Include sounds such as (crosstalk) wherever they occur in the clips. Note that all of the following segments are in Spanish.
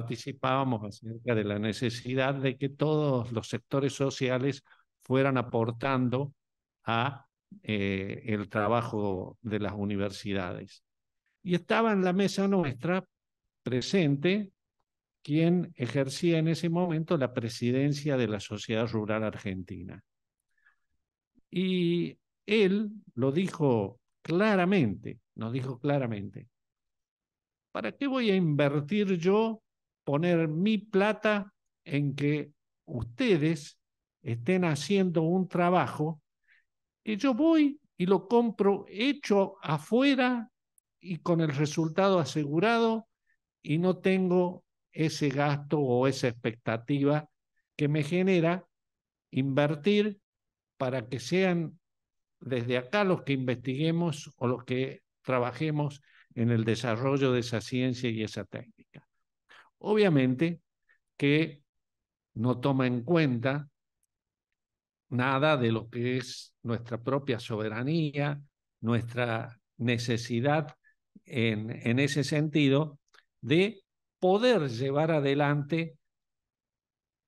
participábamos acerca de la necesidad de que todos los sectores sociales fueran aportando a eh, el trabajo de las universidades. Y estaba en la mesa nuestra presente quien ejercía en ese momento la presidencia de la Sociedad Rural Argentina. Y él lo dijo claramente, nos dijo claramente, ¿para qué voy a invertir yo poner mi plata en que ustedes estén haciendo un trabajo que yo voy y lo compro hecho afuera y con el resultado asegurado y no tengo ese gasto o esa expectativa que me genera invertir para que sean desde acá los que investiguemos o los que trabajemos en el desarrollo de esa ciencia y esa técnica. Obviamente que no toma en cuenta nada de lo que es nuestra propia soberanía, nuestra necesidad en, en ese sentido de poder llevar adelante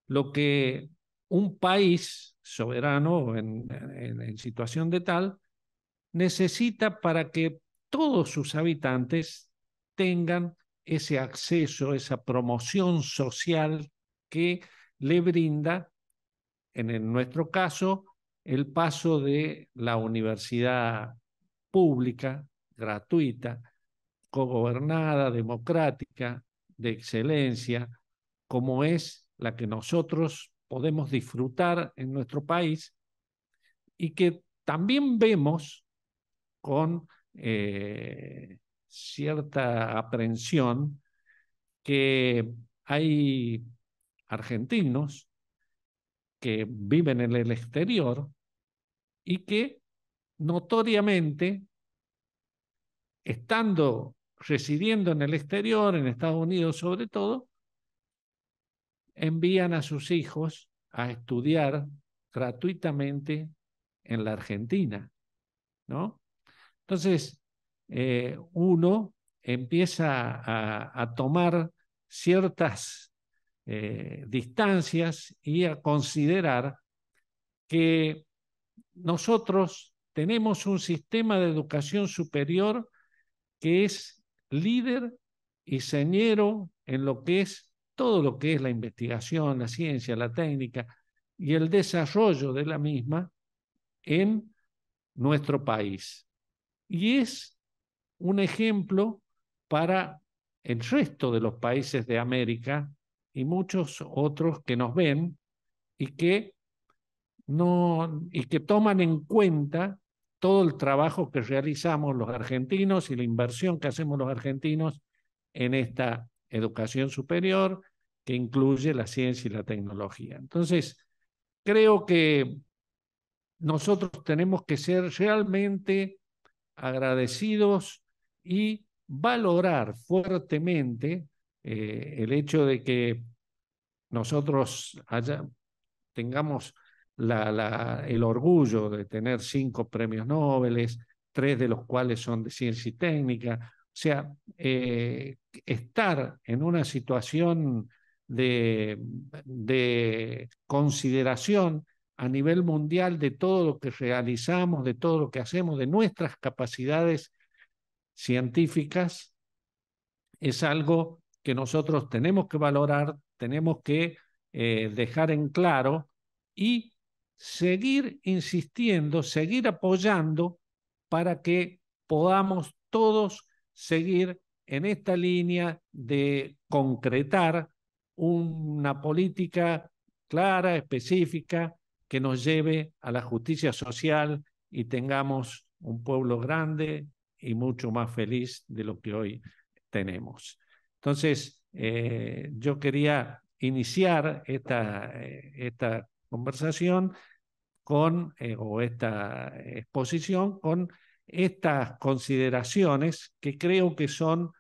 lo que un país soberano en, en, en, situación de tal necesita para que todos sus habitantes tengan ese acceso, esa promoción social que le brinda, en, nuestro caso, el paso de la universidad pública, gratuita, co-gobernada, democrática, de excelencia, como es la que nosotros podemos disfrutar en nuestro país y que también vemos con eh, cierta aprensión que hay argentinos que viven en el exterior y que notoriamente, estando residiendo en el exterior, en Estados Unidos sobre todo, envían a sus hijos a estudiar gratuitamente en la Argentina, ¿no? Entonces, eh, uno empieza a, tomar ciertas eh, distancias y a considerar que nosotros tenemos un sistema de educación superior que es líder y señero en lo que es todo lo que es la investigación, la ciencia, la técnica y el desarrollo de la misma en nuestro país. Y es un ejemplo para el resto de los países de América y muchos otros que nos ven y que no y que toman en cuenta todo el trabajo que realizamos los argentinos y la inversión que hacemos los argentinos en esta educación superior que incluye la ciencia y la tecnología. Entonces, creo que nosotros tenemos que ser realmente agradecidos y valorar fuertemente eh, el hecho de que nosotros tengamos el orgullo de tener cinco premios Nobel, tres de los cuales son de ciencia y técnica. O sea, eh, estar en una situación de, de consideración a nivel mundial de todo lo que realizamos, de todo lo que hacemos, de nuestras capacidades científicas es algo que nosotros tenemos que valorar, tenemos que eh, dejar en claro y seguir insistiendo, seguir apoyando para que podamos todos seguir en esta línea de concretar una política clara, específica, que nos lleve a la justicia social y tengamos un pueblo grande, y mucho más feliz de lo que hoy tenemos. Entonces, eh, yo quería iniciar esta, eh, esta conversación con, eh, o esta exposición con estas consideraciones que creo que son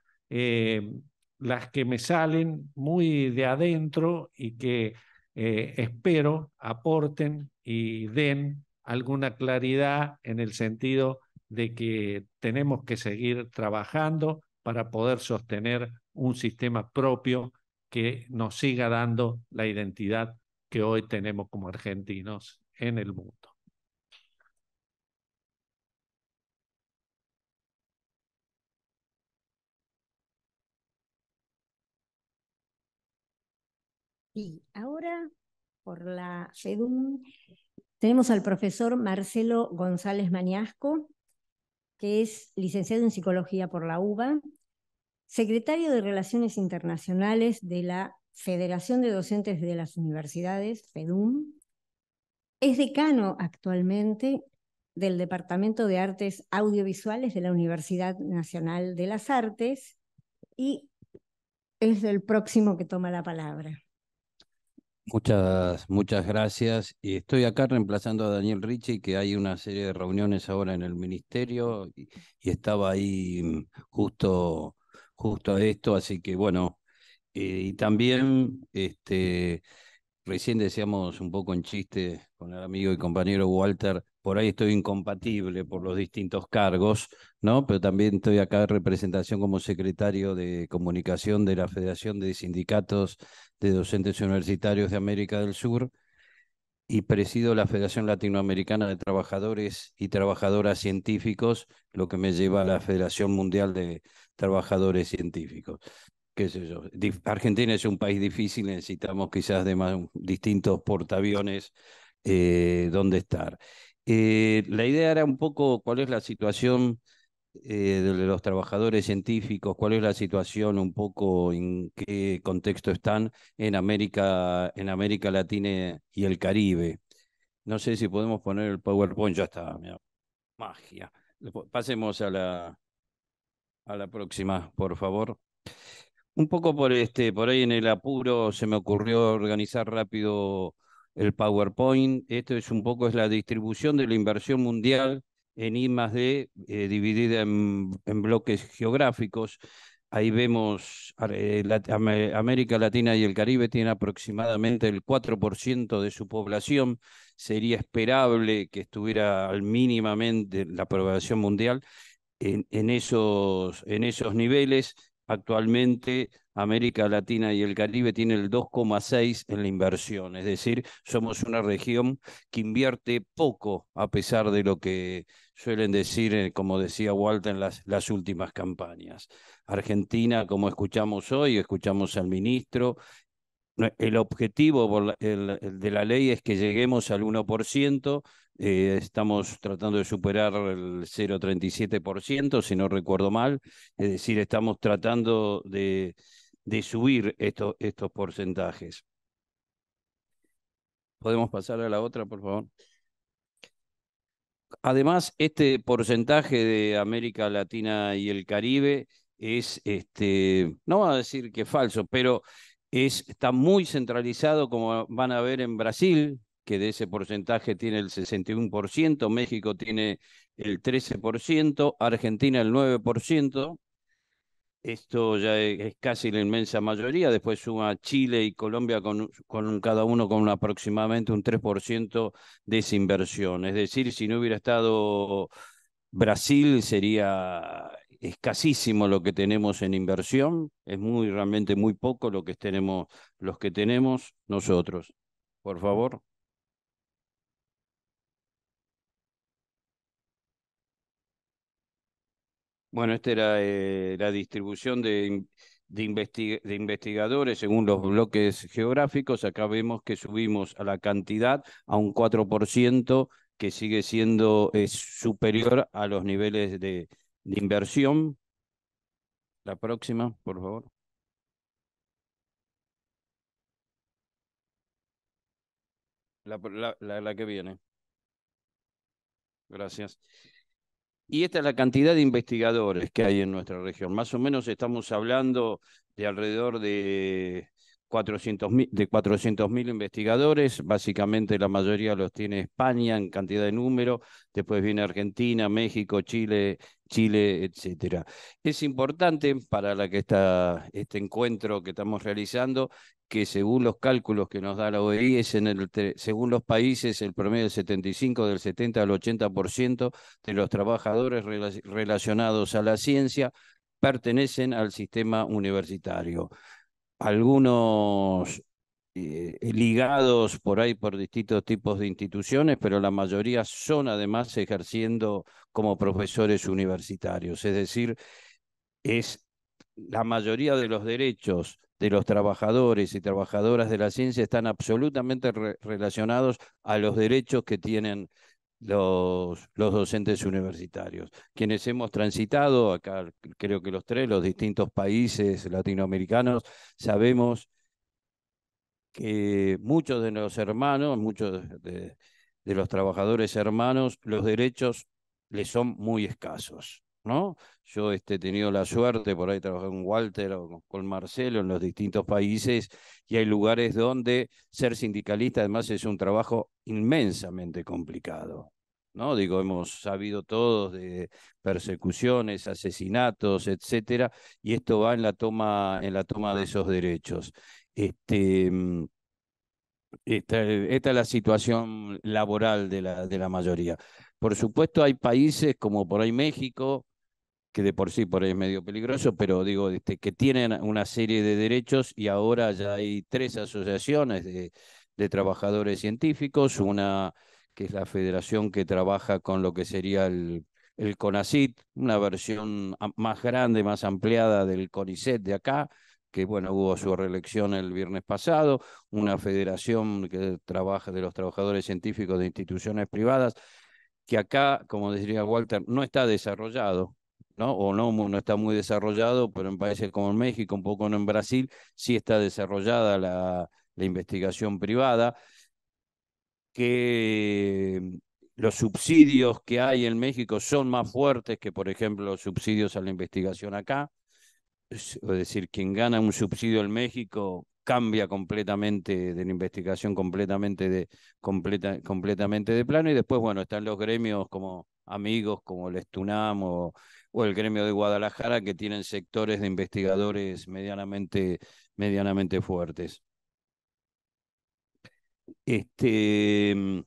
las que me salen muy de adentro y que espero aporten y den alguna claridad en el sentido de que tenemos que seguir trabajando para poder sostener un sistema propio que nos siga dando la identidad que hoy tenemos como argentinos en el mundo. Y ahora, por la sedum, tenemos al profesor Marcelo González Mañasco, que es licenciado en Psicología por la UBA, secretario de Relaciones Internacionales de la Federación de Docentes de las Universidades, FEDUM, es decano actualmente del Departamento de Artes Audiovisuales de la Universidad Nacional de las Artes y es el próximo que toma la palabra. Muchas, muchas gracias. Y estoy acá reemplazando a Daniel Richie que hay una serie de reuniones ahora en el ministerio y, estaba ahí mm, justo, justo a esto, así que bueno. Eh, y también este, Recién decíamos un poco en chiste con el amigo y compañero Walter, por ahí estoy incompatible por los distintos cargos, ¿no? Pero también estoy acá en representación como secretario de comunicación de la Federación de Sindicatos de Docentes Universitarios de América del Sur y presido la Federación Latinoamericana de Trabajadores y Trabajadoras Científicos, lo que me lleva a la Federación Mundial de Trabajadores Científicos qué sé Argentina es un país difícil, necesitamos quizás de distintos portaaviones eh, donde estar. Eh, la idea era un poco cuál es la situación eh, de los trabajadores científicos, cuál es la situación un poco en qué contexto están en América, en América Latina y el Caribe. No sé si podemos poner el PowerPoint, ya está, magia. Pasemos a la, a la próxima, por favor. Un poco por este, por ahí en el apuro se me ocurrió organizar rápido el PowerPoint. Esto es un poco es la distribución de la inversión mundial en I más D, eh, dividida en, bloques geográficos. Ahí vemos eh, América Latina y el Caribe tienen aproximadamente el 4% de su población. Sería esperable que estuviera al mínimamente la población mundial en, esos, en esos niveles Actualmente América Latina y el Caribe tiene el 2,6 en la inversión, es decir, somos una región que invierte poco a pesar de lo que suelen decir, eh, como decía Walter en las últimas campañas. Argentina, como escuchamos hoy, escuchamos al ministro, eh, el objetivo de la ley es que lleguemos al 1%, eh, estamos tratando de superar el 0,37%, si no recuerdo mal. Es decir, estamos tratando de, subir estos, estos porcentajes. ¿Podemos pasar a la otra, por favor? Además, este porcentaje de América Latina y el Caribe es, este, no voy a decir que falso, pero es, está muy centralizado, como van a ver en Brasil, que de ese porcentaje tiene el 61%, México tiene el 13%, Argentina el 9%, esto ya es casi la inmensa mayoría, después suma Chile y Colombia con, cada uno con aproximadamente un 3% de esa inversión, es decir, si no hubiera estado Brasil sería escasísimo lo que tenemos en inversión, es muy realmente muy poco lo que tenemos los que tenemos nosotros. Por favor. Bueno, esta era eh, la distribución de, de, investigadores según los bloques geográficos. Acá vemos que subimos a la cantidad a un 4% que sigue siendo superior a los niveles de, inversión. La próxima, por favor. La, la, la, la que viene. Gracias. Y esta es la cantidad de investigadores que hay en nuestra región. Más o menos estamos hablando de alrededor de de 400.000 investigadores, básicamente la mayoría los tiene España en cantidad de número, después viene Argentina, México, Chile, Chile, etcétera. Es importante para la que está este encuentro que estamos realizando que según los cálculos que nos da la OEI es en el según los países el promedio del 75 del 70 al 80% de los trabajadores relacionados a la ciencia pertenecen al sistema universitario algunos eh, ligados por ahí por distintos tipos de instituciones, pero la mayoría son además ejerciendo como profesores universitarios. Es decir, es la mayoría de los derechos de los trabajadores y trabajadoras de la ciencia están absolutamente relacionados a los derechos que tienen los, docentes universitarios, quienes hemos transitado acá, creo que los tres, los distintos países latinoamericanos, sabemos que muchos de los hermanos, muchos de los trabajadores hermanos, los derechos les son muy escasos. Yo este, he tenido la suerte por ahí trabajar con Walter o con, Marcelo en los distintos países y hay lugares donde ser sindicalista además es un trabajo inmensamente complicado. ¿No? Digo, hemos sabido todos de persecuciones, asesinatos, etcétera, y esto va en la toma, en la toma de esos derechos. Este, mm, esta, es la situación laboral de la, de la mayoría. Por supuesto, hay países como por ahí México, que de por sí por ahí es medio peligroso, pero digo, este, que tienen una serie de derechos y ahora ya hay tres asociaciones de, trabajadores científicos, una que es la federación que trabaja con lo que sería el, el CONACIT, una versión más grande, más ampliada del CONICET de acá, que bueno, hubo su reelección el viernes pasado, una federación que trabaja de los trabajadores científicos de instituciones privadas, que acá, como diría Walter, no está desarrollado, ¿no? O no, no está muy desarrollado, pero en países como México, un poco no en Brasil, sí está desarrollada la, investigación privada, que mm, los subsidios que hay en México son más fuertes que, por ejemplo, los subsidios a la investigación acá. Es decir, quien gana un subsidio en México cambia completamente de la investigación, completamente de, completa, completamente de plano. Y después, bueno, están los gremios como amigos, como el Estunam o el gremio de Guadalajara, que tienen sectores de investigadores medianamente, medianamente fuertes. Este, mm,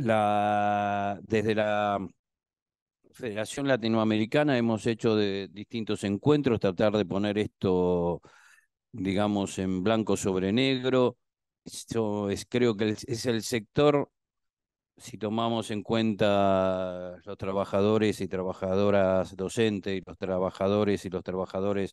la, desde la Federación Latinoamericana hemos hecho de distintos encuentros, tratar de poner esto, digamos, en blanco sobre negro. Esto es, creo que es el sector si tomamos en cuenta los trabajadores y trabajadoras docentes y los trabajadores y los trabajadores,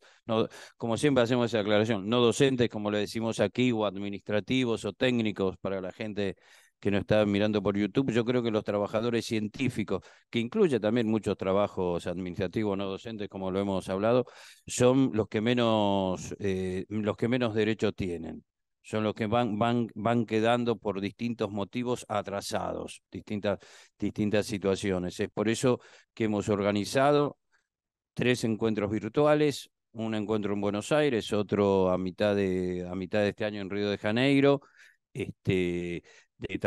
como siempre hacemos esa aclaración, no docentes como le decimos aquí, o administrativos o técnicos para la gente que nos está mirando por YouTube, yo creo que los trabajadores científicos, que incluye también muchos trabajos administrativos no docentes, como lo hemos hablado, son los que menos, eh, los que menos derecho tienen son los que van, van, van quedando por distintos motivos atrasados, distintas, distintas situaciones. Es por eso que hemos organizado tres encuentros virtuales, un encuentro en Buenos Aires, otro a mitad de, a mitad de este año en Río de Janeiro, este, de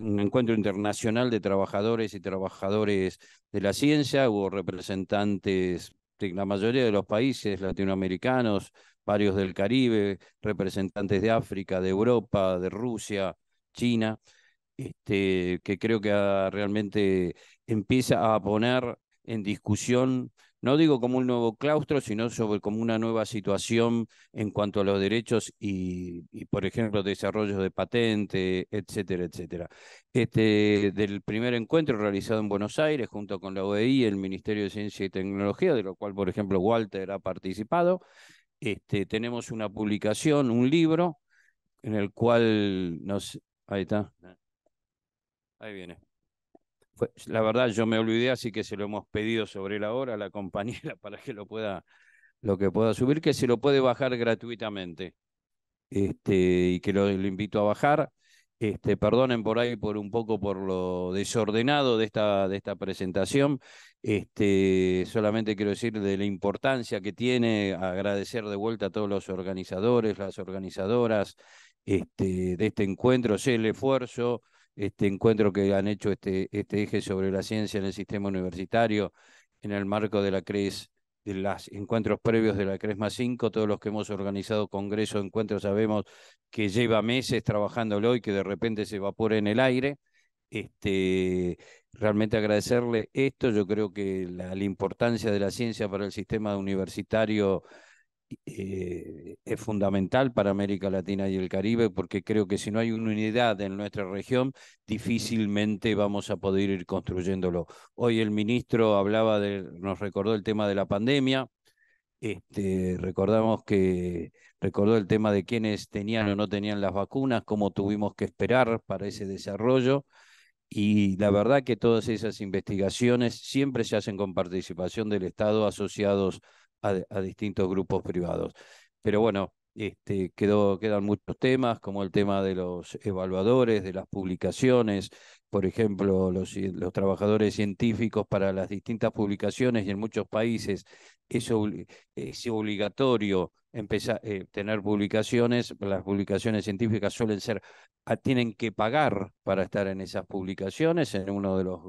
un encuentro internacional de trabajadores y trabajadores de la ciencia, hubo representantes de la mayoría de los países latinoamericanos, varios del Caribe, representantes de África, de Europa, de Rusia, China, este, que creo que ah, realmente empieza a poner en discusión, no digo como un nuevo claustro, sino sobre como una nueva situación en cuanto a los derechos y, por ejemplo, desarrollos de patente, etcétera, etcétera. Este, del primer encuentro realizado en Buenos Aires junto con la OEI, el Ministerio de Ciencia y Tecnología, de lo cual, por ejemplo, Walter ha participado, este, tenemos una publicación, un libro, en el cual nos... Ahí está. Ahí viene. la verdad, yo me olvidé, así que se lo hemos pedido sobre la hora a la (laughs) compañera para que lo pueda, lo que pueda subir, que se lo puede bajar gratuitamente. Este, y que lo invito a bajar. Este, perdonen por ahí por un poco por lo desordenado de esta, de esta presentación. Este, solamente quiero decir de la importancia que tiene, agradecer de vuelta a todos los organizadores, las organizadoras este, de este encuentro, sé el esfuerzo, este encuentro que han hecho este, este eje sobre la ciencia en el sistema universitario en el marco de la CRES de los encuentros previos de la Cresma 5, todos los que hemos organizado congresos, encuentros, sabemos que lleva meses trabajándolo y que de repente se evapora en el aire. Este, realmente agradecerle esto, yo creo que la importancia de la ciencia para el sistema universitario eh, es fundamental para América Latina y el Caribe porque creo que si no hay unidad en nuestra región, difícilmente vamos a poder ir construyéndolo. Hoy el ministro hablaba de, nos recordó el tema de la pandemia. Este, recordamos que recordó el tema de quienes tenían o no tenían las vacunas, cómo tuvimos que esperar para ese desarrollo. Y la verdad que todas esas investigaciones siempre se hacen con participación del Estado asociados a, distintos grupos privados. Pero bueno, este, quedan muchos temas, como el tema de los evaluadores, de las publicaciones, por ejemplo, los, los, trabajadores científicos para las distintas publicaciones y en muchos países es, es obligatorio empezar, eh, tener publicaciones, las publicaciones científicas suelen ser, ah, tienen que pagar para estar en esas publicaciones, en uno de los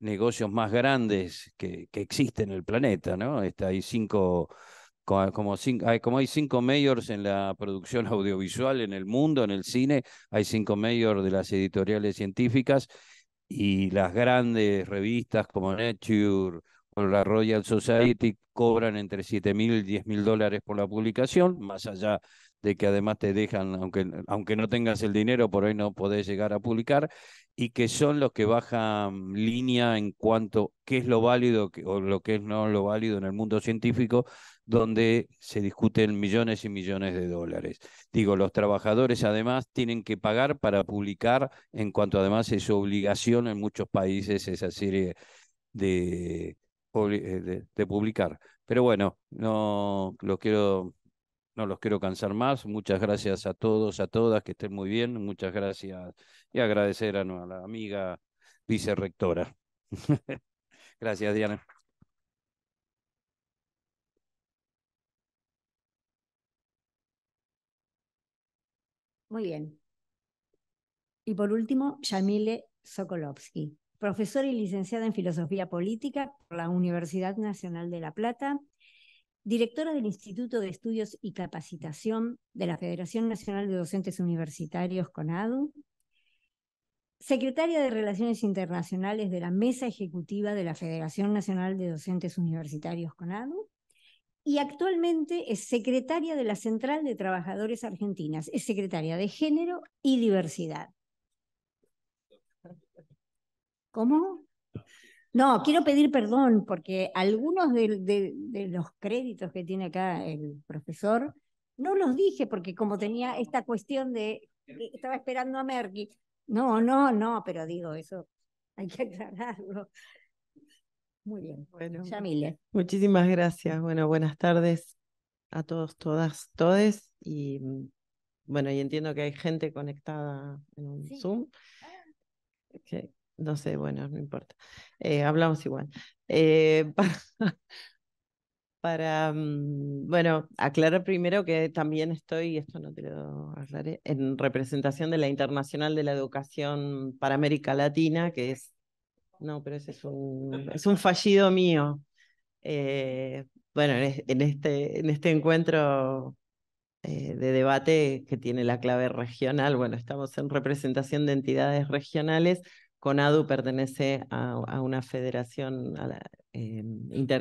negocios más grandes que, que existe en el planeta, ¿no? Está, hay cinco como, hay, como hay cinco mayors en la producción (laughs) audiovisual en el mundo, en el cine, hay cinco mayors de las editoriales científicas y las grandes revistas como Nature o la Royal Society cobran entre 7 mil y 10 mil dólares por la publicación, más allá de que además te dejan, aunque, aunque no tengas el dinero, por ahí no podés llegar a publicar, y que son los que bajan línea en cuanto a qué es lo válido o lo que es no lo válido en el mundo científico donde se discuten millones y millones de dólares. Digo, los trabajadores además tienen que pagar para publicar, en cuanto además es obligación en muchos países esa serie eh, de, publicar. Pero bueno, no los quiero no los quiero cansar más. Muchas gracias a todos, a todas, que estén muy bien. Muchas gracias y agradecer a, a la amiga vicerectora. (laughs) gracias, Diana. Muy bien. Y por último, Yamile Sokolovsky, profesora y licenciada en Filosofía Política por la Universidad Nacional de La Plata, directora del Instituto de Estudios y Capacitación de la Federación Nacional de Docentes Universitarios, CONADU, secretaria de Relaciones Internacionales de la Mesa Ejecutiva de la Federación Nacional de Docentes Universitarios, CONADU, y actualmente es secretaria de la Central de Trabajadores Argentinas, es secretaria de Género y Diversidad. ¿Cómo? No, quiero pedir perdón porque algunos de, los créditos que tiene acá el profesor no los dije porque como tenía esta cuestión de estaba esperando a Merky. No, no, no, pero digo eso, hay que aclararlo. Muy bien. Bueno, Yamile. Muchísimas gracias. Bueno, buenas tardes a todos, todas, todes. Y mm, bueno, y entiendo que hay gente conectada en un Zoom. Ah. No sé, bueno, no importa. Eh, hablamos igual. Eh, (laughs) para, para, mm, bueno, aclarar primero que también estoy, esto no te lo aclaré, en representación de la Internacional de la Educación para América Latina, que es no, pero ese es un, es un fallido mío. Eh, bueno, en este, en este encuentro eh, de debate que tiene la clave regional, bueno, estamos en representación de entidades regionales. CONADU pertenece a, una federación, eh,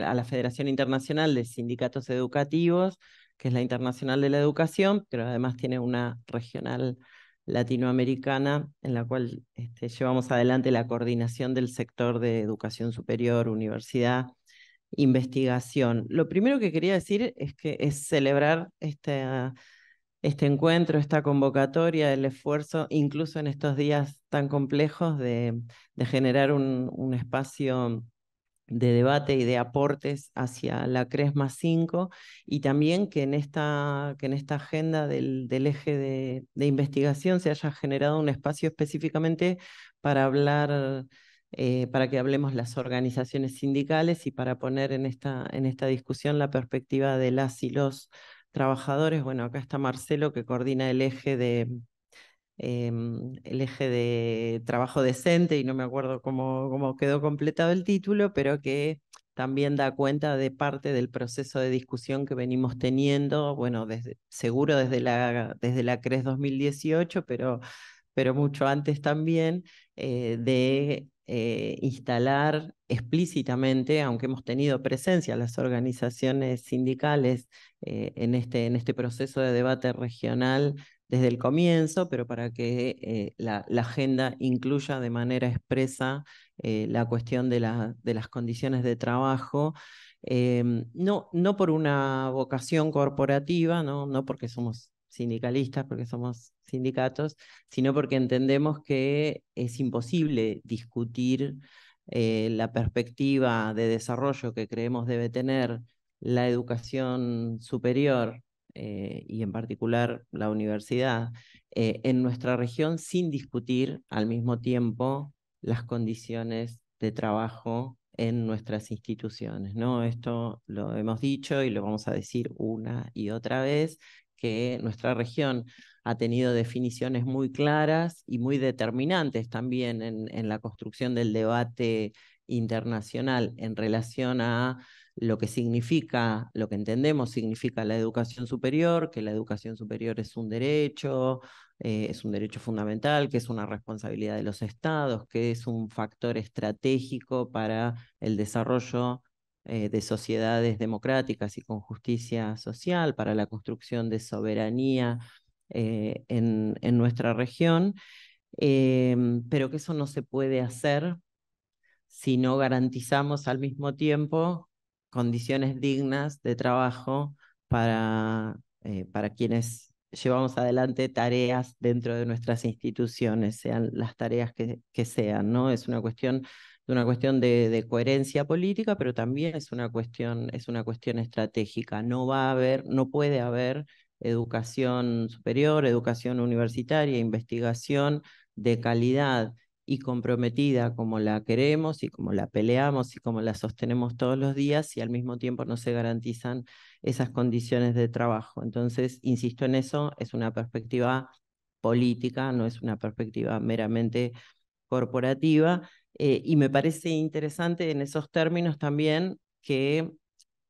a la Federación Internacional de Sindicatos Educativos, que es la Internacional de la Educación, pero además tiene una regional latinoamericana en la cual este, llevamos adelante la coordinación del sector de educación superior, universidad, investigación. Lo primero que quería decir es que es celebrar este, este encuentro, esta convocatoria, el esfuerzo, incluso en estos días tan complejos, de, generar un espacio de debate y de aportes hacia la Cresma 5 y también que en esta, que en esta agenda del, eje de, investigación se haya generado un espacio específicamente para hablar, eh, para que hablemos las organizaciones sindicales y para poner en esta, en esta discusión la perspectiva de las y los trabajadores. Bueno, acá está Marcelo que coordina el eje de, Em, el eje de trabajo decente, y no me acuerdo cómo, quedó completado el título, pero que también da cuenta de parte del proceso de discusión que venimos teniendo, bueno, seguro desde la, desde la CRES 2018, pero, pero mucho antes también, eh, de eh, instalar explícitamente, aunque hemos tenido presencia las organizaciones sindicales eh, en, este, en este proceso de debate regional desde el comienzo, pero para que eh, la, agenda incluya de manera expresa eh, la cuestión de, las condiciones de trabajo, em, no, no, por una vocación corporativa, ¿no? no porque somos sindicalistas, porque somos sindicatos, sino porque entendemos que es imposible discutir eh, la perspectiva de desarrollo que creemos debe tener la educación superior eh, y en particular la universidad, eh, en nuestra región sin discutir al mismo tiempo las condiciones de trabajo en nuestras instituciones. ¿no? Esto lo hemos dicho y lo vamos a decir una y otra vez, que nuestra región ha tenido definiciones muy claras y muy determinantes también en la construcción del debate internacional en relación a lo que significa, lo que entendemos significa la educación superior, que la educación superior es un derecho, eh, es un derecho fundamental, que es una responsabilidad de los estados, que es un factor estratégico para el desarrollo eh, de sociedades democráticas y con justicia social, para la construcción de soberanía eh, en, nuestra región, pero que eso no se puede hacer si no garantizamos al mismo tiempo condiciones dignas de trabajo para, eh, para quienes llevamos adelante tareas dentro de nuestras instituciones, sean las tareas que, que sean, ¿no? Es una cuestión una cuestión de, coherencia política, pero también es una cuestión, es una cuestión estratégica. No va a haber, no puede haber educación superior, educación universitaria, investigación de calidad y comprometida como la queremos y como la peleamos y como la sostenemos todos los días y al mismo tiempo no se garantizan esas condiciones de trabajo. Entonces, insisto en eso, es una perspectiva política, no es una perspectiva meramente corporativa. Eh, y me parece interesante en esos términos también que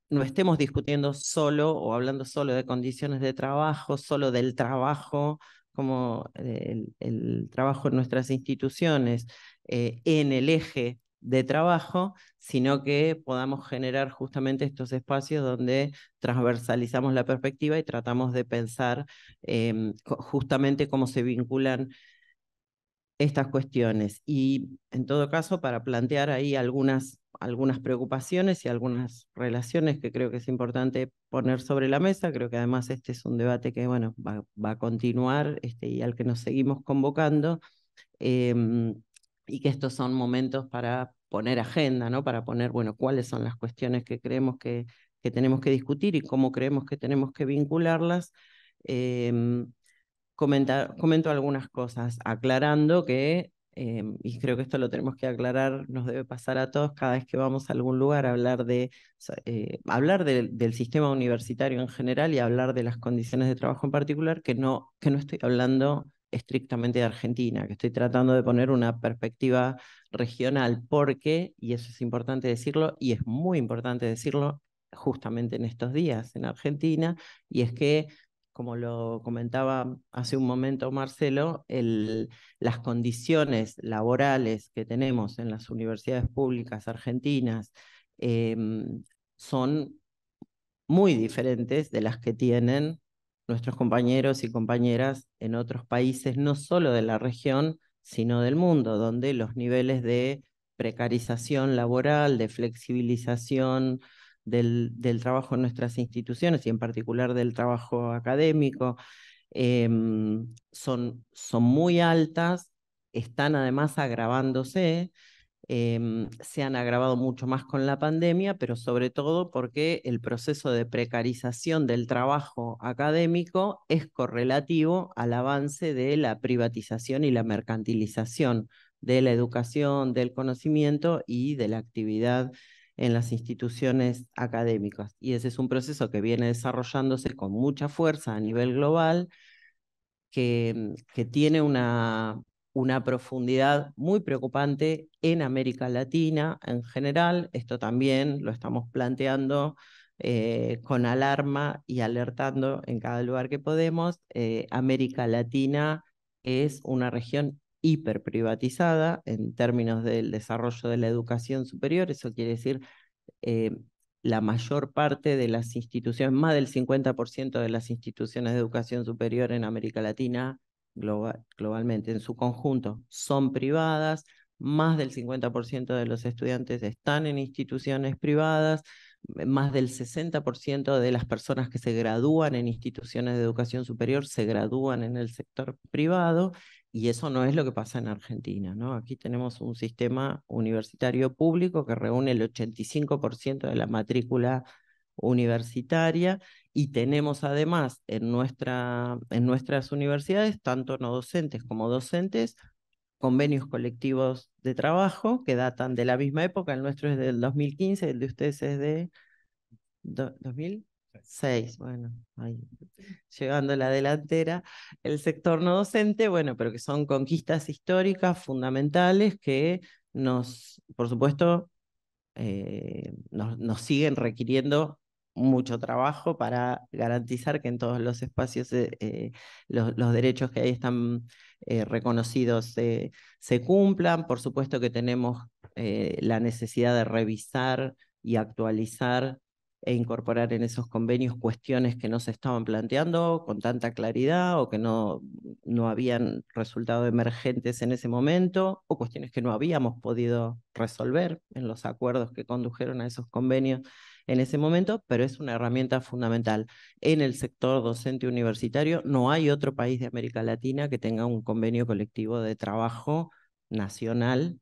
no estemos discutiendo solo o hablando solo de condiciones de trabajo, solo del trabajo, como eh, el, trabajo en nuestras instituciones eh, en el eje de trabajo, sino que podamos generar justamente estos espacios donde transversalizamos la perspectiva y tratamos de pensar em, justamente cómo se vinculan estas cuestiones. Y en todo caso, para plantear ahí algunas algunas preocupaciones y algunas relaciones que creo que es importante poner sobre la mesa. Creo que además este es un debate que bueno, va, a continuar este, y al que nos seguimos convocando. Em, y que estos son momentos para poner agenda, ¿no? Para poner, bueno, cuáles son las cuestiones que creemos que, que tenemos que discutir y cómo creemos que tenemos que vincularlas. Em, comentar, comento algunas cosas, aclarando que Em, y creo que esto lo tenemos que aclarar, nos debe pasar a todos cada vez que vamos a algún lugar a hablar, de, eh, hablar del sistema universitario en general y hablar de las condiciones de trabajo en particular, que no, que no estoy hablando estrictamente de Argentina, que estoy tratando de poner una perspectiva regional, porque, y eso es importante decirlo, y es muy importante decirlo justamente en estos días en Argentina, y es que como lo comentaba hace un momento Marcelo, las condiciones laborales que tenemos en las universidades públicas argentinas em, son muy diferentes de las que tienen nuestros compañeros y compañeras en otros países, no solo de la región, sino del mundo, donde los niveles de precarización laboral, de flexibilización del, trabajo en nuestras instituciones y en particular del trabajo académico em, son, son muy altas, están además agravándose, em, se han agravado mucho más con la pandemia, pero sobre todo porque el proceso de precarización del trabajo académico es correlativo al avance de la privatización y la mercantilización de la educación, del conocimiento y de la actividad en las instituciones académicas. Y ese es un proceso que viene desarrollándose con mucha fuerza a nivel global, que, mm, que tiene una, una profundidad muy preocupante en América Latina en general. Esto también lo estamos planteando eh, con alarma y alertando en cada lugar que podemos. Eh, América Latina es una región hiperprivatizada en términos del desarrollo de la educación superior, eso quiere decir eh, la mayor parte de las instituciones, más del 50% de las instituciones de educación superior en América Latina, globalmente, en su conjunto, son privadas, más del 50% de los estudiantes están en instituciones privadas, más del 60% de las personas que se gradúan en instituciones de educación superior se gradúan en el sector privado y eso no es lo que pasa en Argentina, ¿no? Aquí tenemos un sistema universitario público que reúne el 85% de la matrícula universitaria y tenemos además en, nuestra, en nuestras universidades, tanto no docentes como docentes, convenios colectivos de trabajo que datan de la misma época, el nuestro es del 2015, el de ustedes es de 2000. Seis, bueno, ahí, llegando a la delantera. El sector no docente, bueno, pero que son conquistas históricas fundamentales que nos, por supuesto, eh, nos, siguen requiriendo mucho trabajo para garantizar que en todos los espacios eh, eh, los, derechos que ahí están reconocidos se cumplan. Por supuesto que tenemos la necesidad de revisar y actualizar e incorporar en esos convenios cuestiones que no se estaban planteando con tanta claridad o que no, no habían resultado emergentes en ese momento o cuestiones que no habíamos podido resolver en los acuerdos que condujeron a esos convenios en ese momento, pero es una herramienta fundamental. En el sector docente universitario no hay otro país de América Latina que tenga un convenio colectivo de trabajo nacional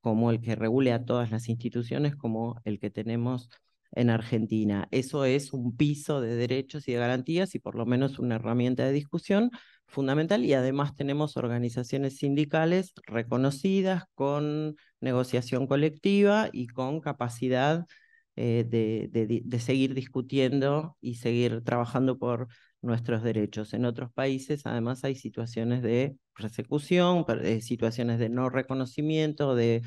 como el que regule a todas las instituciones, como el que tenemos en Argentina. Eso es un piso de derechos y de garantías y por lo menos una herramienta de discusión fundamental y además tenemos organizaciones sindicales reconocidas con negociación colectiva y con capacidad eh, de, seguir discutiendo y seguir trabajando por nuestros derechos. En otros países, además, hay situaciones de persecución, eh, situaciones de no reconocimiento, de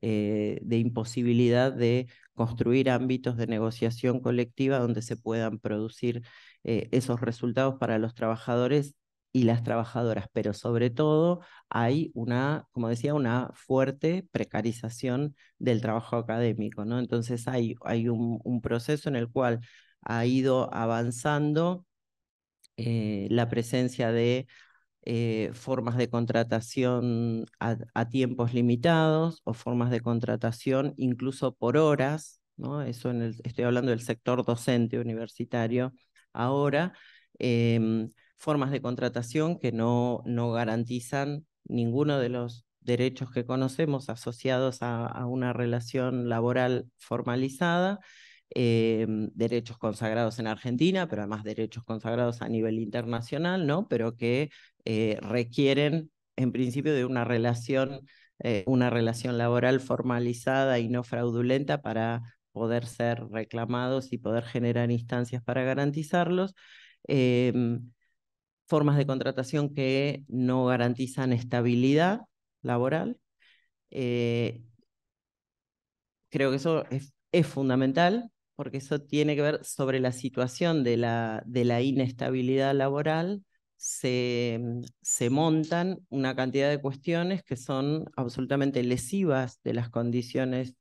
eh, imposibilidad de construir ámbitos de negociación colectiva donde se puedan producir eh, esos resultados para los trabajadores y las trabajadoras, pero sobre todo hay una, como decía, una fuerte precarización del trabajo académico, ¿no? Entonces hay, hay un, proceso en el cual ha ido avanzando eh, la presencia de eh, formas de contratación a, tiempos limitados o formas de contratación incluso por horas, ¿no? Eso estoy hablando del sector docente universitario ahora, em, formas de contratación que no, garantizan ninguno de los derechos que conocemos asociados a una relación laboral formalizada Em, derechos consagrados en Argentina, pero además derechos consagrados a nivel internacional, ¿no? Pero que eh, requieren, en principio, de una relación, eh, una relación laboral formalizada y no fraudulenta para poder ser reclamados y poder generar instancias para garantizarlos em, formas de contratación que no garantizan estabilidad laboral. Eh, creo que eso es fundamental porque eso tiene que ver sobre la situación de la, inestabilidad laboral, se, mm, se, montan una cantidad de cuestiones que son absolutamente lesivas de las condiciones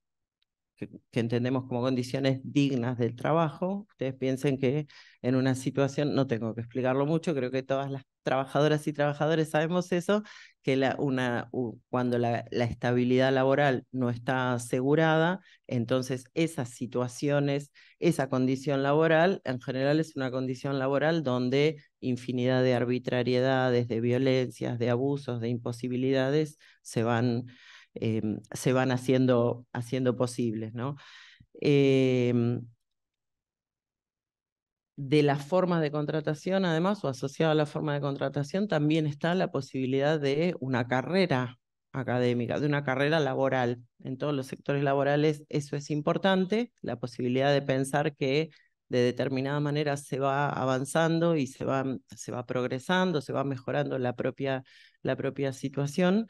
que, entendemos como condiciones dignas del trabajo, ustedes piensen que en una situación, no tengo que explicarlo mucho, creo que todas las trabajadoras y trabajadores sabemos eso, que una, cuando la estabilidad laboral no está asegurada, entonces esas situaciones, esa condición laboral, en general es una condición laboral donde infinidad de arbitrariedades, de violencias, de abusos, de imposibilidades se van Em, se van haciendo, haciendo posibles. ¿no? Em, de las formas de contratación, además, o asociada a la forma de contratación, también está la posibilidad de una carrera académica, de una carrera laboral. En todos los sectores laborales eso es importante, la posibilidad de pensar que de determinada manera se va avanzando y se va, se va progresando, se va mejorando la propia, la propia situación.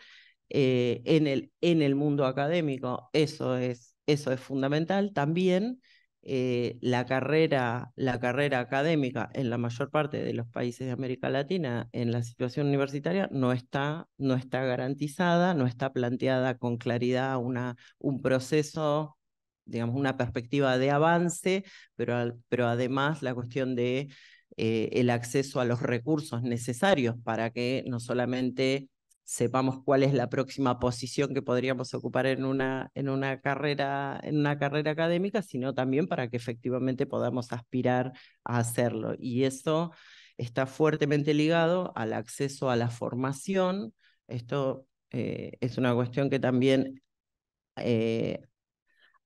Eh, en, el, en el mundo académico. Eso es, eso es fundamental. También eh, la, carrera, la carrera académica en la mayor parte de los países de América Latina en la situación universitaria no está, no está garantizada, no está planteada con claridad una, un proceso digamos, una perspectiva de avance, pero, pero además la cuestión de eh, acceso a los recursos necesarios para que no solamente sepamos cuál es la próxima posición que podríamos ocupar en una, en una, carrera, en una carrera académica, sino también para que efectivamente podamos aspirar a hacerlo. Y eso está fuertemente ligado al acceso a la formación. Esto eh, es una cuestión que también eh,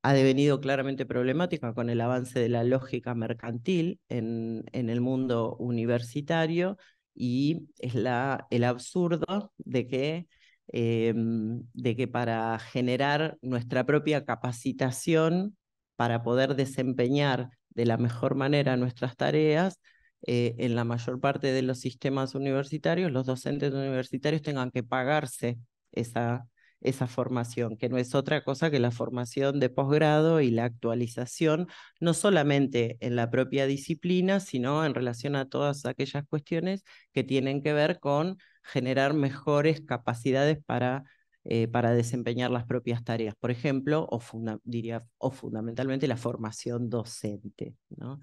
ha devenido claramente problemática con el avance de la lógica mercantil en el mundo universitario y es la, el absurdo de que, em, de que para generar nuestra propia capacitación, para poder desempeñar de la mejor manera nuestras tareas, eh, en la mayor parte de los sistemas universitarios, los docentes universitarios tengan que pagarse esa esa formación, que no es otra cosa que la formación de posgrado y la actualización, no solamente en la propia disciplina, sino en relación a todas aquellas cuestiones que tienen que ver con generar mejores capacidades para, eh, para desempeñar las propias tareas, por ejemplo, o, diría, o fundamentalmente la formación docente, ¿no?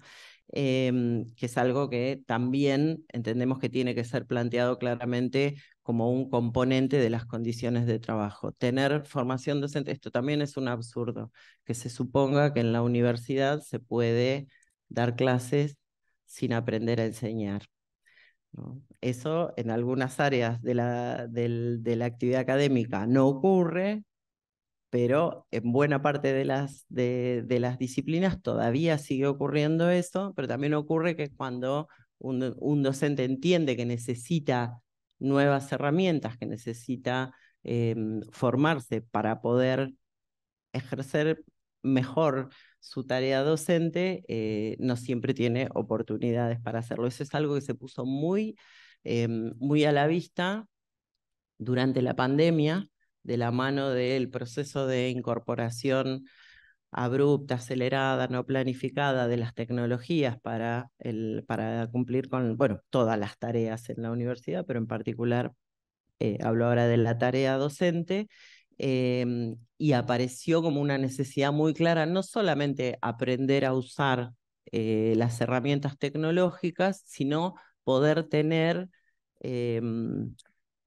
Em, que es algo que también entendemos que tiene que ser planteado claramente como un componente de las condiciones de trabajo. Tener formación docente, esto también es un absurdo, que se suponga que en la universidad se puede dar clases sin aprender a enseñar. Eso en algunas áreas de la, de la actividad académica no ocurre, pero en buena parte de las, de, las disciplinas todavía sigue ocurriendo eso, pero también ocurre que cuando un, un docente entiende que necesita nuevas herramientas, que necesita em, formarse para poder ejercer mejor su tarea docente, eh, no siempre tiene oportunidades para hacerlo. Eso es algo que se puso muy, em, muy a la vista durante la pandemia, de la mano del proceso de incorporación abrupta, acelerada, no planificada de las tecnologías para, para cumplir con bueno, todas las tareas en la universidad, pero en particular eh, hablo ahora de la tarea docente, em, y apareció como una necesidad muy clara, no solamente aprender a usar eh, las herramientas tecnológicas, sino poder tener em,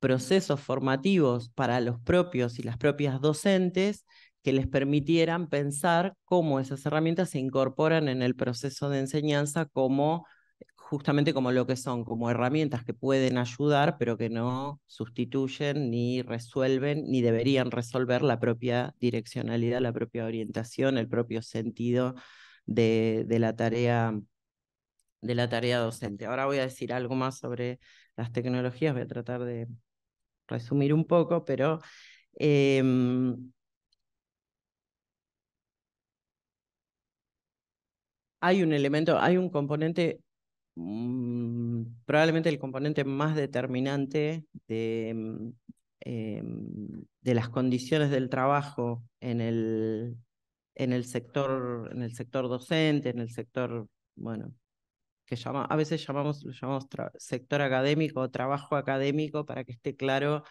procesos formativos para los propios y las propias docentes que les permitieran pensar cómo esas herramientas se incorporan en el proceso de enseñanza como justamente como lo que son, como herramientas que pueden ayudar, pero que no sustituyen ni resuelven ni deberían resolver la propia direccionalidad, la propia orientación, el propio sentido de, la tarea de la tarea docente. Ahora voy a decir algo más sobre las tecnologías, voy a tratar de resumir un poco, pero em, hay un elemento, hay un componente, mm, probablemente el componente más determinante mm, em, de, las condiciones del trabajo en el, en el sector, en el sector docente, en el sector, bueno, que a veces llamamos, lo llamamos sector académico o trabajo académico para que esté claro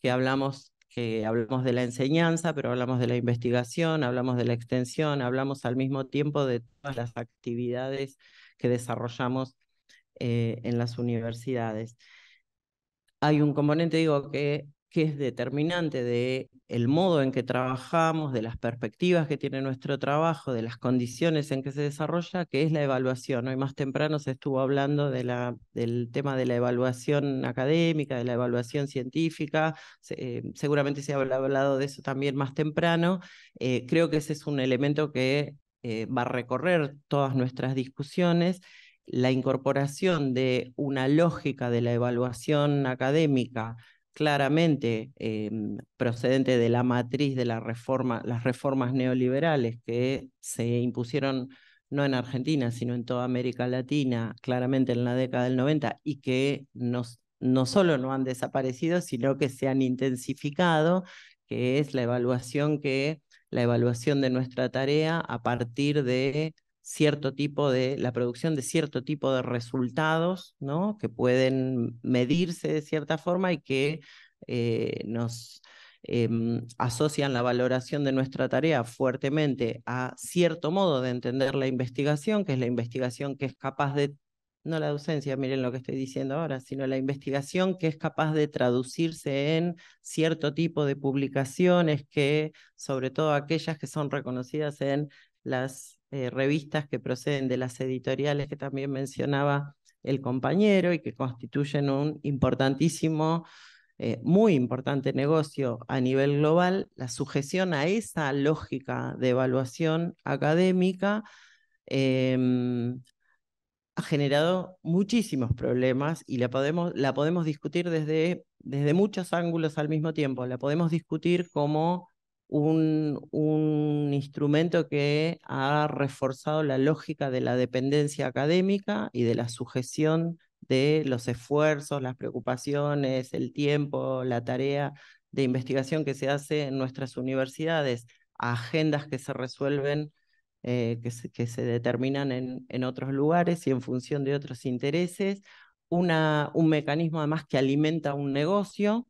que hablamos que eh, hablamos de la enseñanza, pero hablamos de la investigación, hablamos de la extensión, hablamos al mismo tiempo de todas las actividades que desarrollamos eh, en las universidades. Hay un componente, digo, que que es determinante de el modo en que trabajamos, de las perspectivas que tiene nuestro trabajo, de las condiciones en que se desarrolla, que es la evaluación. Hoy más temprano se estuvo hablando del tema de la evaluación académica, de la evaluación científica, eh, seguramente se ha hablado de eso también más temprano. Eh, creo que ese es un elemento que eh, va a recorrer todas nuestras discusiones la incorporación de una lógica de la evaluación académica claramente em, procedente de la matriz de las reformas neoliberales que se impusieron no en Argentina, sino en toda América Latina, claramente en la década del 90, y que no solo no han desaparecido, sino que se han intensificado, que es la evaluación que la evaluación de nuestra tarea a partir de cierto tipo de, la producción de cierto tipo de resultados, ¿no? Que pueden medirse de cierta forma y que eh, nos em, asocian la valoración de nuestra tarea fuertemente a cierto modo de entender la investigación, que es la investigación que es capaz de, no la docencia, miren lo que estoy diciendo ahora, sino la investigación que es capaz de traducirse en cierto tipo de publicaciones que, sobre todo aquellas que son reconocidas en las eh, revistas que proceden de las editoriales que también mencionaba el compañero y que constituyen un importantísimo, eh, muy importante negocio a nivel global, la sujeción a esa lógica de evaluación académica em, ha generado muchísimos problemas y la podemos, la podemos discutir desde, desde muchos ángulos al mismo tiempo. La podemos discutir como un, instrumento que ha reforzado la lógica de la dependencia académica y de la sujeción de los esfuerzos, las preocupaciones, el tiempo, la tarea de investigación que se hace en nuestras universidades, agendas que se resuelven, eh, que, se, determinan en, otros lugares y en función de otros intereses, una, un mecanismo además que alimenta un negocio,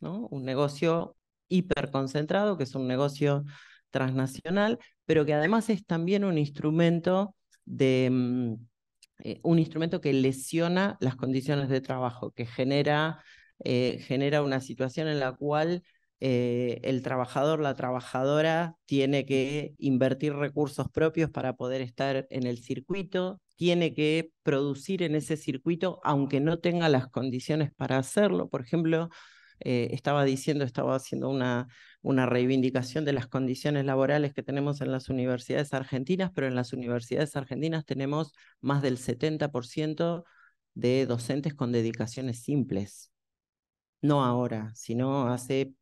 ¿no? un negocio hiperconcentrado, que es un negocio transnacional, pero que además es también un instrumento de mm, eh, un instrumento que lesiona las condiciones de trabajo, que genera, eh, genera una situación en la cual eh, el trabajador, la trabajadora, tiene que invertir recursos propios para poder estar en el circuito, tiene que producir en ese circuito, aunque no tenga las condiciones para hacerlo. Por ejemplo, eh, estaba diciendo, estaba haciendo una, una reivindicación de las condiciones laborales que tenemos en las universidades argentinas, pero en las universidades argentinas tenemos más del 70% de docentes con dedicaciones simples. No ahora, sino hace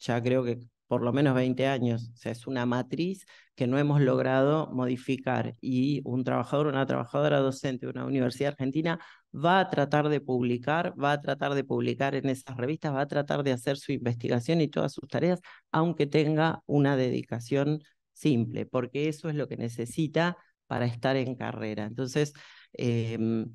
ya creo que por lo menos 20 años. O sea, es una matriz que no hemos logrado modificar. Y un trabajador, una trabajadora docente de una universidad argentina va a tratar de publicar, va a tratar de publicar en esas revistas, va a tratar de hacer su investigación y todas sus tareas, aunque tenga una dedicación simple, porque eso es lo que necesita para estar en carrera. Entonces, em,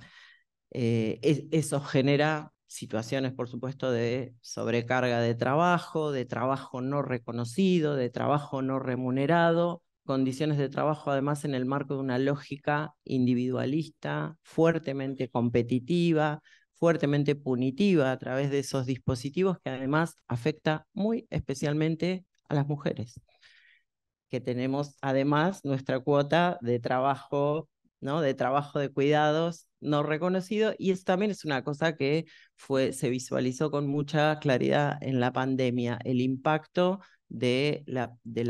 eh, eso genera situaciones, por supuesto, de sobrecarga de trabajo, de trabajo no reconocido, de trabajo no remunerado, condiciones de trabajo además en el marco de una lógica individualista, fuertemente competitiva, fuertemente punitiva a través de esos dispositivos que además afecta muy especialmente a las mujeres, que tenemos además nuestra cuota de trabajo, ¿no? de trabajo de cuidados no reconocido y eso también es una cosa que fue se visualizó con mucha claridad en la pandemia, el impacto de, la, de,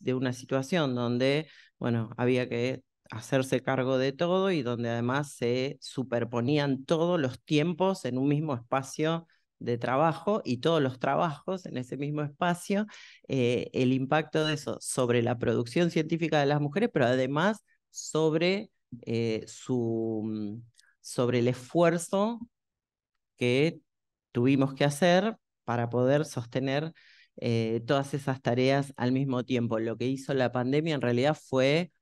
de una situación donde, bueno, había que hacerse cargo de todo y donde además se superponían todos los tiempos en un mismo espacio de trabajo y todos los trabajos en ese mismo espacio, eh, el impacto de eso sobre la producción científica de las mujeres, pero además sobre, eh, su, mm, sobre el esfuerzo que tuvimos que hacer para poder sostener eh, todas esas tareas al mismo tiempo. Lo que hizo la pandemia en realidad fue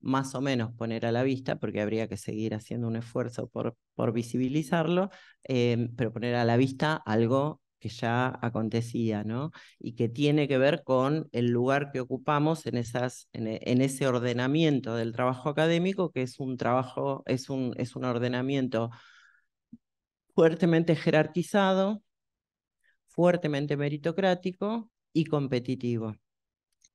más o menos poner a la vista, porque habría que seguir haciendo un esfuerzo por, por visibilizarlo, eh, pero poner a la vista algo que ya acontecía, ¿no? Y que tiene que ver con el lugar que ocupamos en, esas, en, e, ese ordenamiento del trabajo académico, que es un trabajo, es un ordenamiento fuertemente jerarquizado, fuertemente meritocrático y competitivo.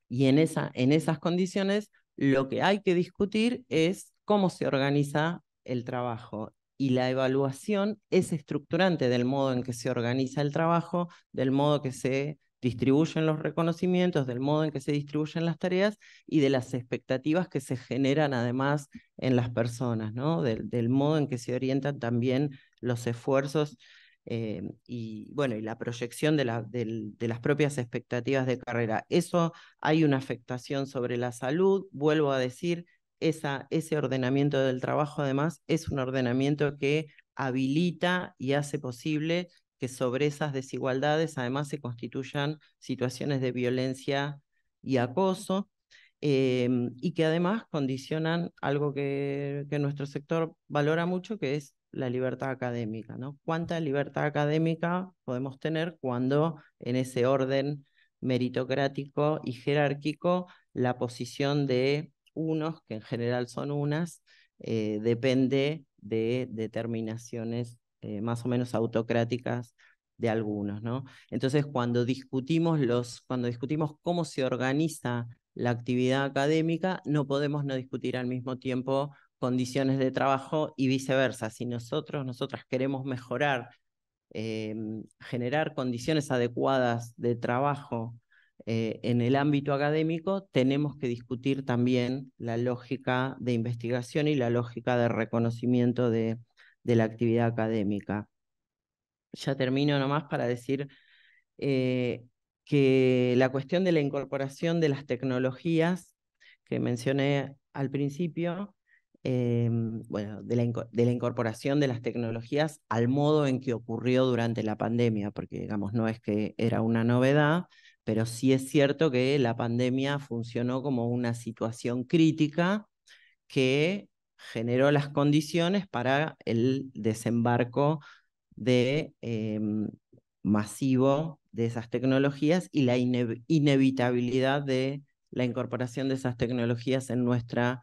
Y en, esa, en esas condiciones lo que hay que discutir es cómo se organiza el trabajo. Y la evaluación es estructurante del modo en que se organiza el trabajo, del modo que se distribuyen los reconocimientos, del modo en que se distribuyen las tareas y de las expectativas que se generan además en las personas, ¿no? del, del modo en que se orientan también los esfuerzos eh, y bueno, y la proyección de, las propias expectativas de carrera. Eso hay una afectación sobre la salud, vuelvo a decir, ese ordenamiento del trabajo además es un ordenamiento que habilita y hace posible que sobre esas desigualdades además se constituyan situaciones de violencia y acoso, em, y que además condicionan algo que, nuestro sector valora mucho, que es la libertad académica, ¿no? ¿Cuánta libertad académica podemos tener cuando en ese orden meritocrático y jerárquico la posición de unos, que en general son unas, eh, depende de determinaciones eh, más o menos autocráticas de algunos, ¿no? Entonces, cuando discutimos los, cuando discutimos cómo se organiza la actividad académica, no podemos no discutir al mismo tiempo condiciones de trabajo y viceversa. Si nosotros, nosotras queremos mejorar, em, generar condiciones adecuadas de trabajo eh, en el ámbito académico, tenemos que discutir también la lógica de investigación y la lógica de reconocimiento de, la actividad académica. Ya termino nomás para decir eh, que la cuestión de la incorporación de las tecnologías que mencioné al principio Em, bueno, de, la incorporación de las tecnologías al modo en que ocurrió durante la pandemia, porque digamos, no es que era una novedad, pero sí es cierto que la pandemia funcionó como una situación crítica que generó las condiciones para el desembarco de, em, masivo de esas tecnologías y la inevitabilidad de la incorporación de esas tecnologías en nuestra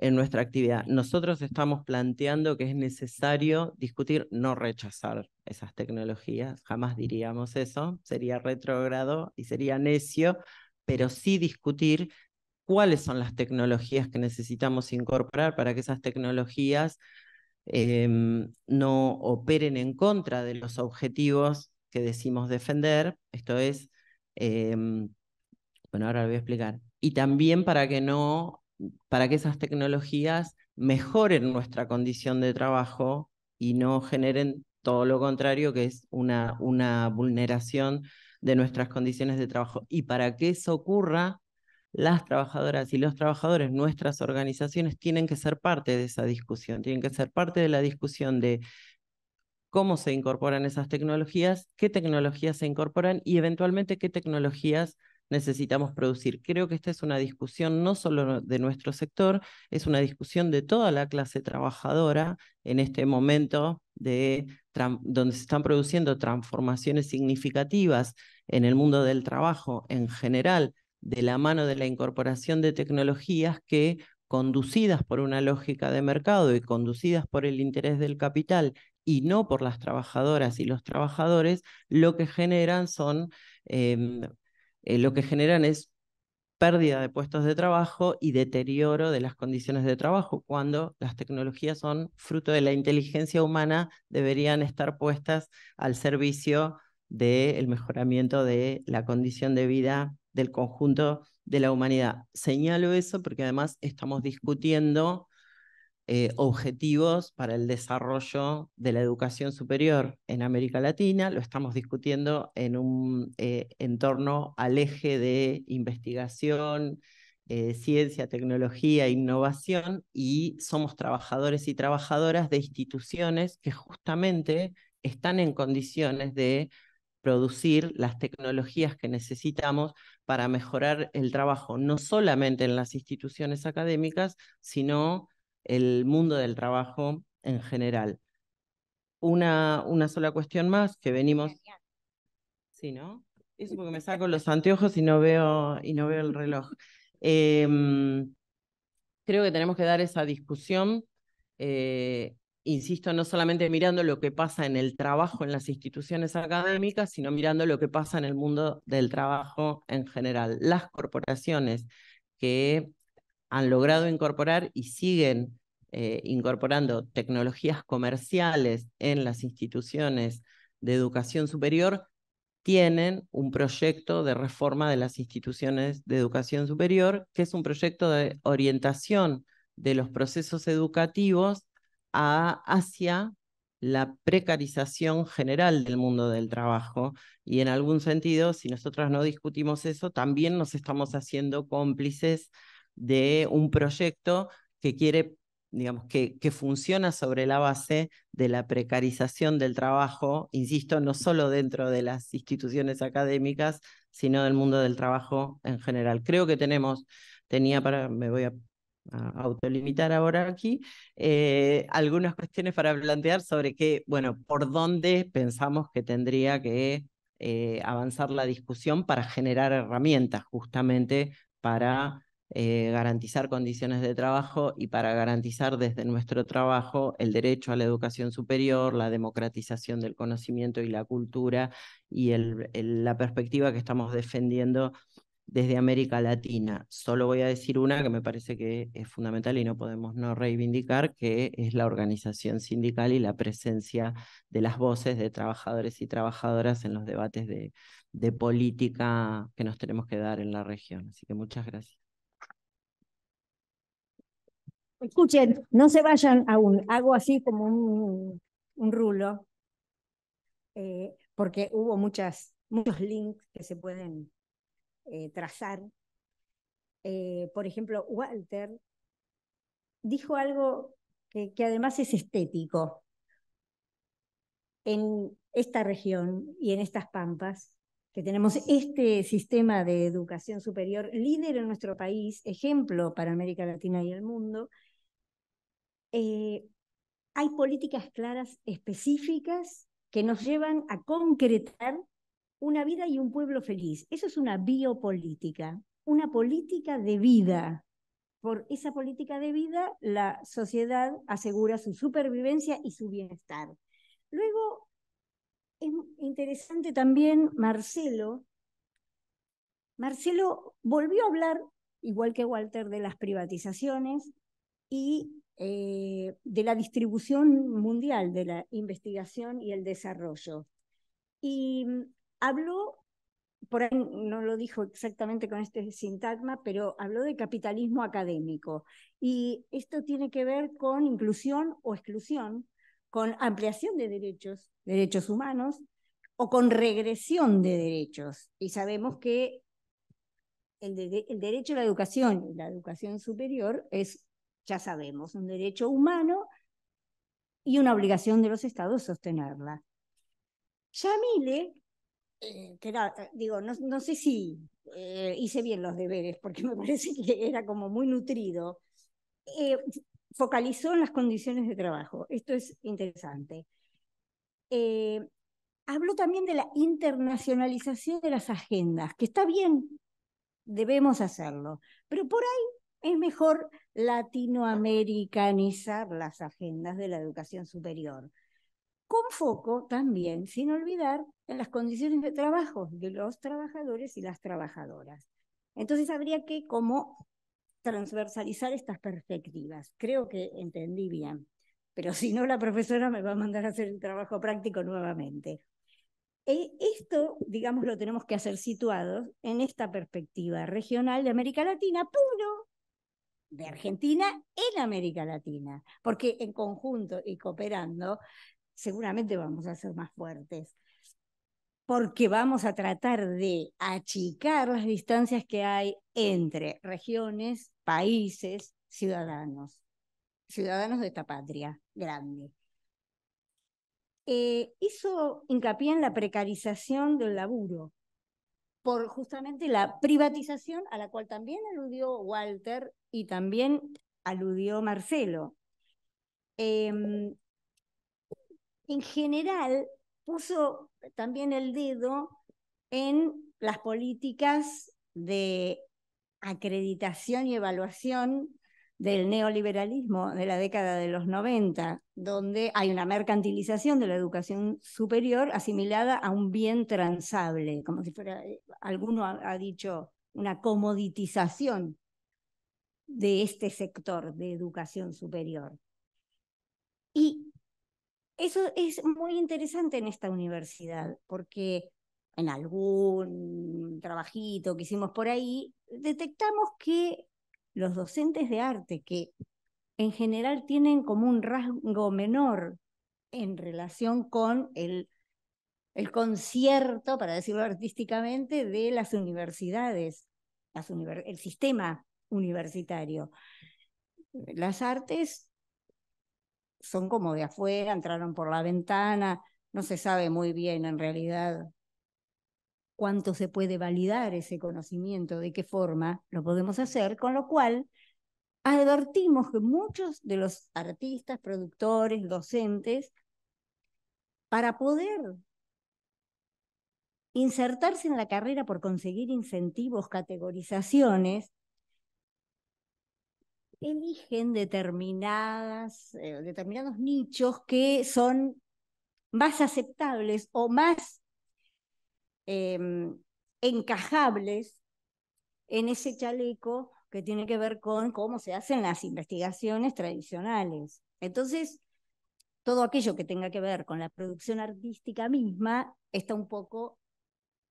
en nuestra actividad. Nosotros estamos planteando que es necesario discutir, no rechazar esas tecnologías, jamás diríamos eso, sería retrógrado y sería necio, pero sí discutir cuáles son las tecnologías que necesitamos incorporar para que esas tecnologías em, no operen en contra de los objetivos que decimos defender, esto es, em, bueno, ahora lo voy a explicar, y también para que no para que esas tecnologías mejoren nuestra condición de trabajo y no generen todo lo contrario, que es una, vulneración de nuestras condiciones de trabajo. Y para que eso ocurra, las trabajadoras y los trabajadores, nuestras organizaciones, tienen que ser parte de esa discusión, tienen que ser parte de la discusión de cómo se incorporan esas tecnologías, qué tecnologías se incorporan y eventualmente qué tecnologías necesitamos producir. Creo que esta es una discusión no solo de nuestro sector, es una discusión de toda la clase trabajadora en este momento de donde se están produciendo transformaciones significativas en el mundo del trabajo en general, de la mano de la incorporación de tecnologías que conducidas por una lógica de mercado y conducidas por el interés del capital y no por las trabajadoras y los trabajadores, lo que generan son em, eh, lo que generan es pérdida de puestos de trabajo y deterioro de las condiciones de trabajo, cuando las tecnologías son fruto de la inteligencia humana, deberían estar puestas al servicio del mejoramiento de la condición de vida del conjunto de la humanidad. Señalo eso porque además estamos discutiendo eh, objetivos para el desarrollo de la educación superior en América Latina. Lo estamos discutiendo en un eh, entorno al eje de investigación, eh, ciencia, tecnología, innovación y somos trabajadores y trabajadoras de instituciones que justamente están en condiciones de producir las tecnologías que necesitamos para mejorar el trabajo, no solamente en las instituciones académicas, sino el mundo del trabajo en general. Una, una sola cuestión más que venimos. Sí, ¿no? Eso porque me saco los (laughs) anteojos y no veo, y no veo el reloj. Em, creo que tenemos que dar esa discusión, eh, insisto, no solamente mirando lo que pasa en el trabajo en las instituciones académicas, sino mirando lo que pasa en el mundo del trabajo en general. Las corporaciones que han logrado incorporar y siguen eh, incorporando tecnologías comerciales en las instituciones de educación superior, tienen un proyecto de reforma de las instituciones de educación superior, que es un proyecto de orientación de los procesos educativos hacia la precarización general del mundo del trabajo. Y en algún sentido, si nosotras no discutimos eso, también nos estamos haciendo cómplices de un proyecto que quiere, digamos, que, que funciona sobre la base de la precarización del trabajo, insisto, no solo dentro de las instituciones académicas, sino del mundo del trabajo en general. Creo que tenemos, tenía para, me voy a autolimitar ahora aquí, eh, algunas cuestiones para plantear sobre qué, bueno, por dónde pensamos que tendría que eh, avanzar la discusión para generar herramientas justamente para eh, garantizar condiciones de trabajo y para garantizar desde nuestro trabajo el derecho a la educación superior, la democratización del conocimiento y la cultura y la perspectiva que estamos defendiendo desde América Latina. Solo voy a decir una que me parece que es fundamental y no podemos no reivindicar, que es la organización sindical y la presencia de las voces de trabajadores y trabajadoras en los debates de política que nos tenemos que dar en la región. Así que muchas gracias. Escuchen, no se vayan aún. Hago así como un, rulo, eh, porque hubo muchas, muchos links que se pueden eh, trazar. Eh, por ejemplo, Walter dijo algo que además es estético. En esta región y en estas pampas, que tenemos este sistema de educación superior líder en nuestro país, ejemplo para América Latina y el mundo, eh, hay políticas claras específicas que nos llevan a concretar una vida y un pueblo feliz. Eso es una biopolítica, una política de vida. Por esa política de vida, la sociedad asegura su supervivencia y su bienestar. Luego, es interesante también Marcelo. Marcelo volvió a hablar, igual que Walter, de las privatizaciones y eh, de la distribución mundial de la investigación y el desarrollo. Y mm, habló, por ahí no lo dijo exactamente con este sintagma, pero habló de capitalismo académico. Y esto tiene que ver con inclusión o exclusión, con ampliación de derechos, derechos humanos, o con regresión de derechos. Y sabemos que el, el, derecho a la educación, la educación superior, es ya sabemos, un derecho humano y una obligación de los estados sostenerla. Yamile, eh, que eh, digo, no, sé si eh, hice bien los deberes, porque (laughs) me parece que era como muy nutrido, focalizó en las condiciones de trabajo. Esto es interesante. habló también de la internacionalización de las agendas, que está bien, debemos hacerlo, pero por ahí es mejor latinoamericanizar las agendas de la educación superior, con foco también, sin olvidar, en las condiciones de trabajo de los trabajadores y las trabajadoras. Entonces habría que como transversalizar estas perspectivas. Creo que entendí bien, pero si no la profesora me va a mandar a hacer el trabajo práctico nuevamente. E, esto, digamos, lo tenemos que hacer situados en esta perspectiva regional de América Latina, Puro de Argentina en América Latina, porque en conjunto y cooperando seguramente vamos a ser más fuertes, porque vamos a tratar de achicar las distancias que hay entre regiones, países, ciudadanos, ciudadanos de esta patria grande. Eh, hizo hincapié en la precarización del laburo, por justamente la privatización a la cual también aludió Walter y también aludió Marcelo. Em, en general, puso también el dedo en las políticas de acreditación y evaluación del neoliberalismo de la década de los 90, donde hay una mercantilización de la educación superior asimilada a un bien transable, como si fuera, eh, alguno ha, dicho, una comoditización de este sector de educación superior. Y eso es muy interesante en esta universidad, porque en algún trabajito que hicimos por ahí, detectamos que los docentes de arte, que en general tienen como un rasgo menor en relación con el, concierto, para decirlo artísticamente, de las universidades, las el sistema universitario. Las artes son como de afuera, entraron por la ventana, no se sabe muy bien en realidad cuánto se puede validar ese conocimiento, de qué forma lo podemos hacer, con lo cual advertimos que muchos de los artistas, productores, docentes, para poder insertarse en la carrera por conseguir incentivos, categorizaciones, eligen determinadas, eh, determinados nichos que son más aceptables o más Em, encajables en ese chaleco que tiene que ver con cómo se hacen las investigaciones tradicionales. Entonces, todo aquello que tenga que ver con la producción artística misma está un poco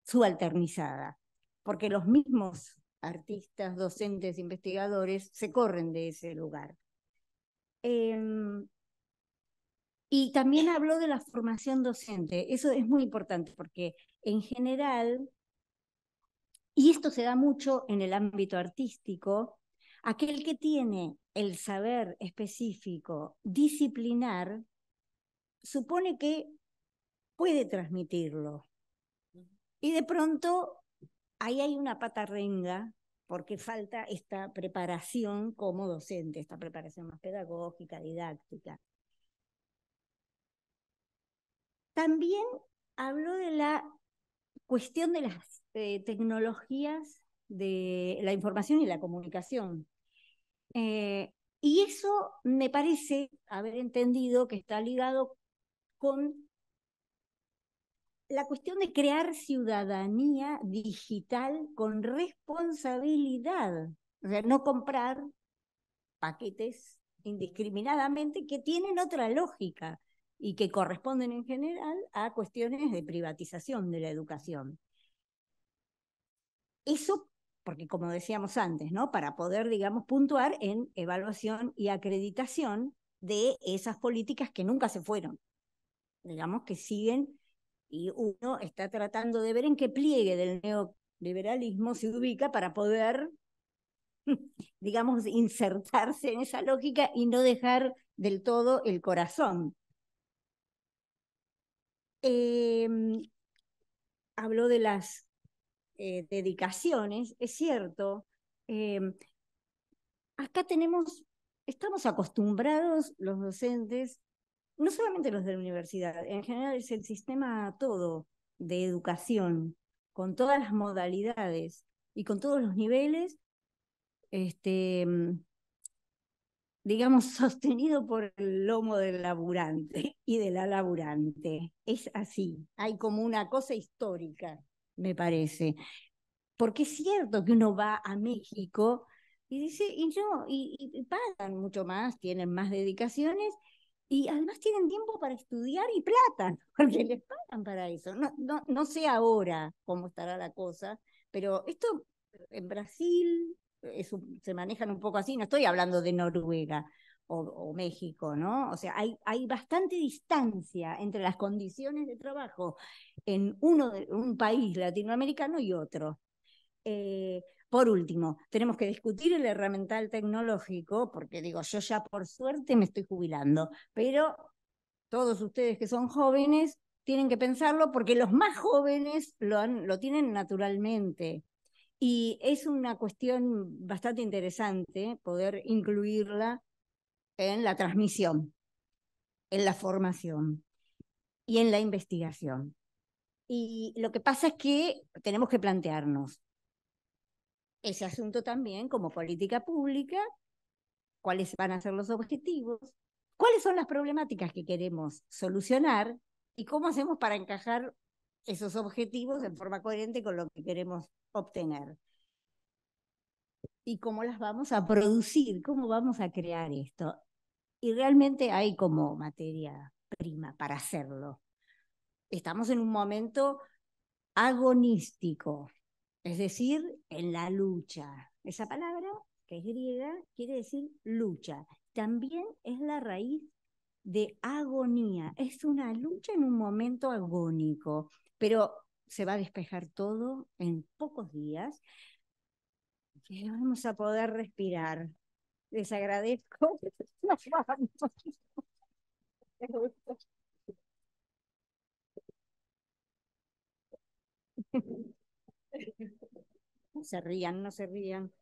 subalternizada, porque los mismos artistas, docentes, investigadores se corren de ese lugar. Em, y también habló de la formación docente. Eso es muy importante porque en general, y esto se da mucho en el ámbito artístico, aquel que tiene el saber específico disciplinar, supone que puede transmitirlo. Y de pronto ahí hay una pata renga porque falta esta preparación como docente, esta preparación más pedagógica, didáctica. También habló de la cuestión de las eh, tecnologías de la información y la comunicación. Eh, y eso me parece haber entendido que está ligado con la cuestión de crear ciudadanía digital con responsabilidad, o sea, no comprar paquetes indiscriminadamente que tienen otra lógica y que corresponden en general a cuestiones de privatización de la educación. Eso, porque como decíamos antes, ¿no? Para poder, digamos, puntuar en evaluación y acreditación de esas políticas que nunca se fueron, digamos, que siguen y uno está tratando de ver en qué pliegue del neoliberalismo se ubica para poder, (laughs) digamos, insertarse en esa lógica y no dejar del todo el corazón Em, habló de las eh, dedicaciones, es cierto. Em, acá tenemos, estamos acostumbrados los docentes, no solamente los de la universidad, en general es el sistema todo de educación, con todas las modalidades y con todos los niveles, este, em, digamos, sostenido por el lomo del laburante y de la laburante. Es así, hay como una cosa histórica, me parece. Porque es cierto que uno va a México y dice, y yo, y, pagan mucho más, tienen más dedicaciones y además tienen tiempo para estudiar y plata, (laughs) porque les pagan para eso. no, no sé ahora cómo estará la cosa, pero esto en Brasil, se manejan un poco así, no estoy hablando de Noruega o, México, ¿no? O sea, hay, bastante distancia entre las condiciones de trabajo en uno de, un país latinoamericano y otro. Eh, por último, tenemos que discutir el herramental tecnológico, porque digo, yo ya por suerte me estoy jubilando, pero todos ustedes que son jóvenes tienen que pensarlo porque los más jóvenes lo tienen naturalmente. Y es una cuestión bastante interesante poder incluirla en la transmisión, en la formación y en la investigación. Y lo que pasa es que tenemos que plantearnos ese asunto también como política pública, cuáles van a ser los objetivos, cuáles son las problemáticas que queremos solucionar y cómo hacemos para encajar esos objetivos en forma coherente con lo que queremos obtener. ¿Y cómo las vamos a producir? ¿Cómo vamos a crear esto? Y realmente hay como materia prima para hacerlo. Estamos en un momento agonístico, es decir, en la lucha. Esa palabra, que es griega, quiere decir lucha. También es la raíz de agonía. Es una lucha en un momento agónico, pero se va a despejar todo en pocos días. Y vamos a poder respirar. Les agradezco. No (laughs) se rían, no se rían.